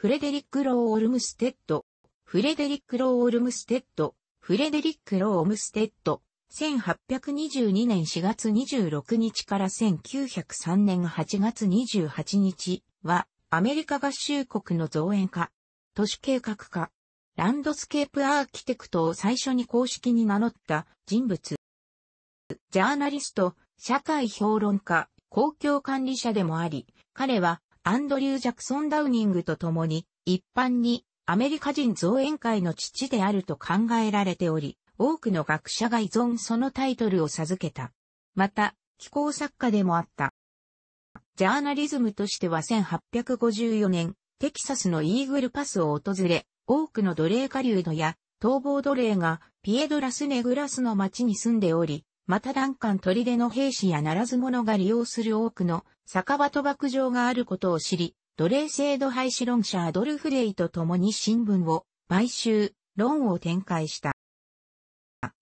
フレデリック・ロー・オルムステッド、フレデリック・ロー・オルムステッド、フレデリック・ロー・オムステッド、1822年4月26日から1903年8月28日は、アメリカ合衆国の造園家、都市計画家、ランドスケープアーキテクトを最初に公式に名乗った人物。ジャーナリスト、社会評論家、公共管理者でもあり、彼はアンドリュー・ジャクソン・ダウニングと共に、一般にアメリカ人造園会の父であると考えられており、多くの学者が依存そのタイトルを授けた。また、気候作家でもあった。ジャーナリズムとしては1854年、テキサスのイーグルパスを訪れ、多くの奴隷下流奴や逃亡奴隷がピエドラスネグラスの町に住んでおり、またダンカン砦の兵士やならず者が利用する多くの酒場賭博場があることを知り、奴隷制度廃止論者アドルフレイと共に新聞を買収、論を展開した。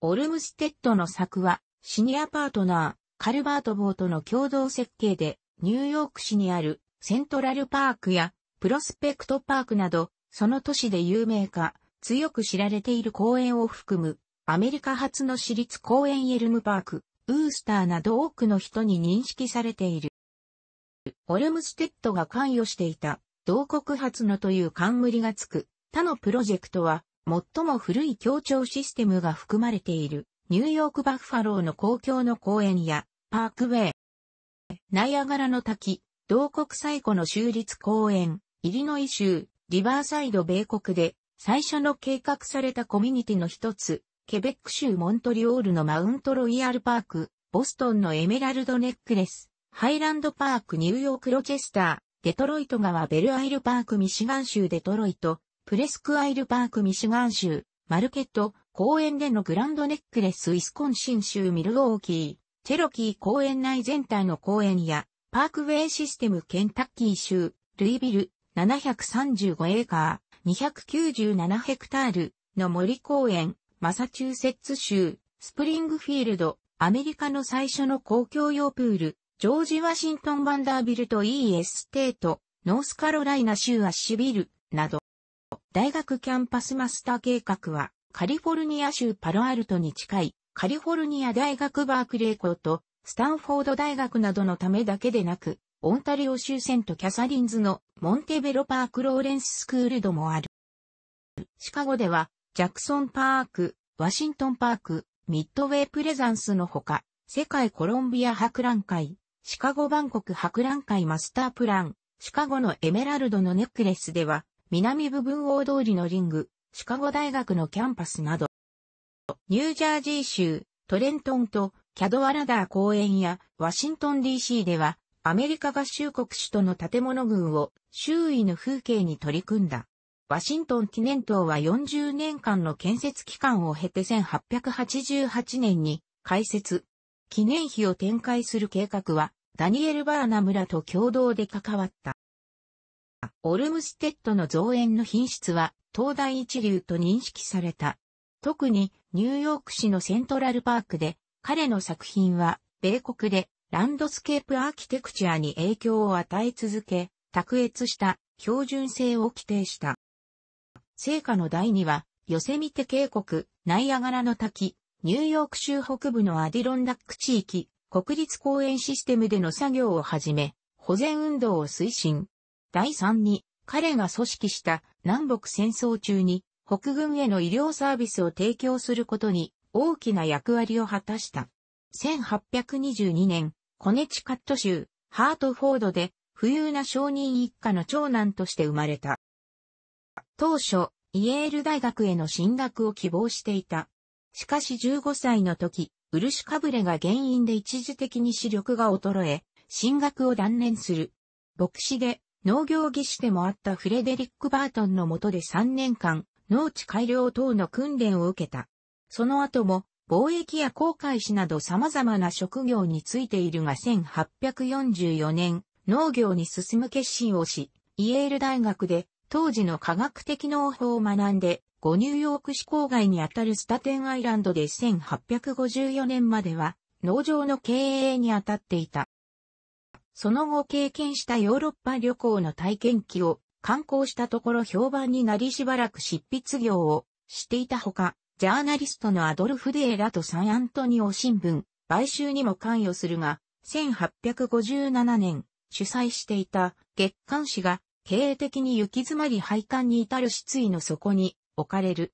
オルムステッドの作は、シニアパートナー、カルバートボとの共同設計で、ニューヨーク市にあるセントラルパークやプロスペクトパークなど、その都市で有名か、強く知られている公園を含むアメリカ初の私立公園イルムパーク、ウースターなど多くの人に認識されている。オルムステッドが関与していた、同国発のという冠がつく、他のプロジェクトは、最も古い協調システムが含まれている、ニューヨークバッファローの公共の公園や、パークウェイ、ナイアガラの滝、同国最古の州立公園、イリノイ州、リバーサイド米国で、最初の計画されたコミュニティの一つ、ケベック州モントリオールのマウントロイヤルパーク、ボストンのエメラルドネックレス、ハイランドパークニューヨークロチェスター、デトロイト川ベルアイルパークミシガン州デトロイト、プレスクアイルパークミシガン州、マルケット、公園でのグランドネックレスウィスコンシン州ミルウォーキー、チェロキー公園内全体の公園や、パークウェイシステムケンタッキー州、ルイビル、735エーカー、297ヘクタールの森公園、マサチューセッツ州、スプリングフィールド、アメリカの最初の公共用プール、ジョージ・ワシントン・バンダービルト・イーエステート、ノースカロライナ州アッシュビル、など。大学キャンパスマスター計画は、カリフォルニア州パロアルトに近い、カリフォルニア大学バークレー校と、スタンフォード大学などのためだけでなく、オンタリオ州セントキャサリンズのモンテベロパークローレンススクールドもある。シカゴではジャクソンパーク、ワシントンパーク、ミッドウェイプレザンスのほか、世界コロンビア博覧会、シカゴ万国博覧会マスタープラン、シカゴのエメラルドのネックレスでは、南部分大通りのリング、シカゴ大学のキャンパスなど、ニュージャージー州、トレントンとキャドワラダー公園やワシントン DC では、アメリカ合衆国首都の建物群を周囲の風景に取り組んだ。ワシントン記念塔は40年間の建設期間を経て1888年に開設。記念碑を展開する計画は、ダニエル・バーナ村と共同で関わった。オルムステッドの造園の品質は、東大一流と認識された。特に、ニューヨーク市のセントラルパークで、彼の作品は、米国で、ランドスケープアーキテクチャに影響を与え続け、卓越した標準性を規定した。聖火の第2は、ヨセミテ渓谷、ナイアガラの滝、ニューヨーク州北部のアディロンダック地域、国立公園システムでの作業をはじめ、保全運動を推進。第3に、彼が組織した南北戦争中に北軍への医療サービスを提供することに大きな役割を果たした。1822年、コネチカット州、ハートフォードで、富裕な商人一家の長男として生まれた。当初、イエール大学への進学を希望していた。しかし15歳の時、漆かぶれが原因で一時的に視力が衰え、進学を断念する。牧師で農業技師でもあったフレデリック・バートンの下で3年間、農地改良等の訓練を受けた。その後も、貿易や航海士など様々な職業についているが1844年、農業に進む決心をし、イエール大学で当時の科学的農法を学んで、五ニューヨーク市郊外にあたるスタテンアイランドで1854年までは、農場の経営にあたっていた。その後経験したヨーロッパ旅行の体験記を観光したところ評判になりしばらく執筆業をしていたほか、ジャーナリストのアドルフ・デーラとサンアントニオ新聞、買収にも関与するが、1857年主催していた月刊誌が経営的に行き詰まり配管に至る失意の底に置かれる。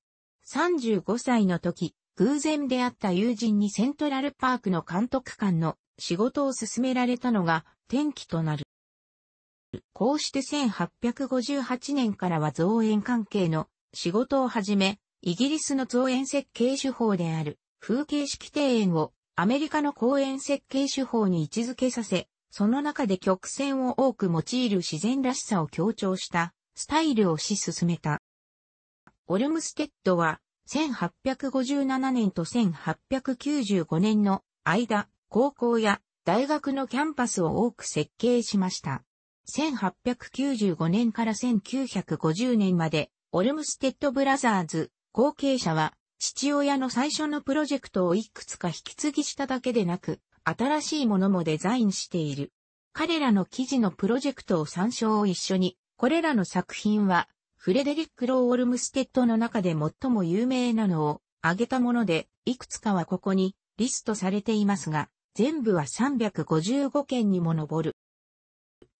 35歳の時、偶然出会った友人にセントラルパークの監督官の仕事を進められたのが転機となる。こうして1858年からは造園関係の仕事を始め、イギリスの造園設計手法である風景式庭園をアメリカの公園設計手法に位置づけさせ、その中で曲線を多く用いる自然らしさを強調したスタイルを推し進めた。オルムステッドは1857年と1895年の間、高校や大学のキャンパスを多く設計しました。1895年から1950年まで、オルムステッドブラザーズ、後継者は、父親の最初のプロジェクトをいくつか引き継ぎしただけでなく、新しいものもデザインしている。彼らの記事のプロジェクトを参照を一緒に、これらの作品は、フレデリック・ロー・オルムステッドの中で最も有名なのを挙げたもので、いくつかはここにリストされていますが、全部は355件にも上る。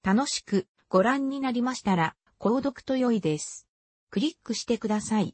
楽しくご覧になりましたら、購読と良いです。クリックしてください。